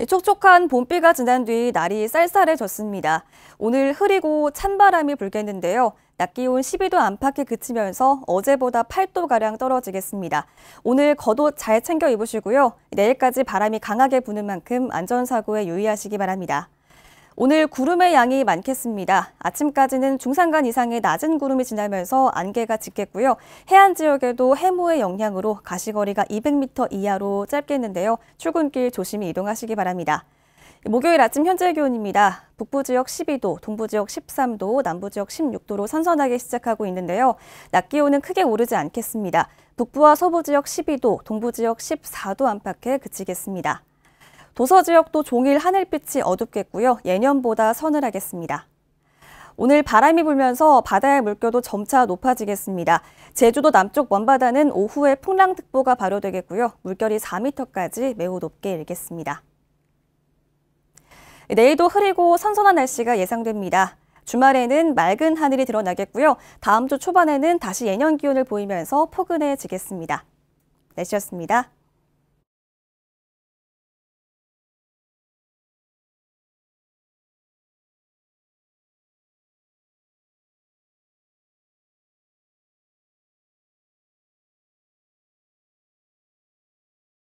네, 촉촉한 봄비가 지난 뒤 날이 쌀쌀해졌습니다. 오늘 흐리고 찬바람이 불겠는데요. 낮 기온 12도 안팎에 그치면서 어제보다 8도가량 떨어지겠습니다. 오늘 겉옷 잘 챙겨 입으시고요. 내일까지 바람이 강하게 부는 만큼 안전사고에 유의하시기 바랍니다. 오늘 구름의 양이 많겠습니다. 아침까지는 중산간 이상의 낮은 구름이 지나면서 안개가 짙겠고요. 해안 지역에도 해모의 영향으로 가시거리가 200m 이하로 짧겠는데요. 출근길 조심히 이동하시기 바랍니다. 목요일 아침 현재 기온입니다. 북부 지역 12도, 동부 지역 13도, 남부 지역 16도로 선선하게 시작하고 있는데요. 낮 기온은 크게 오르지 않겠습니다. 북부와 서부 지역 12도, 동부 지역 14도 안팎에 그치겠습니다. 도서 지역도 종일 하늘빛이 어둡겠고요. 예년보다 서늘하겠습니다. 오늘 바람이 불면서 바다의 물결도 점차 높아지겠습니다. 제주도 남쪽 먼바다는 오후에 풍랑특보가 발효되겠고요. 물결이 4m까지 매우 높게 일겠습니다. 내일도 흐리고 선선한 날씨가 예상됩니다. 주말에는 맑은 하늘이 드러나겠고요. 다음 주 초반에는 다시 예년 기온을 보이면서 포근해지겠습니다. 날씨였습니다.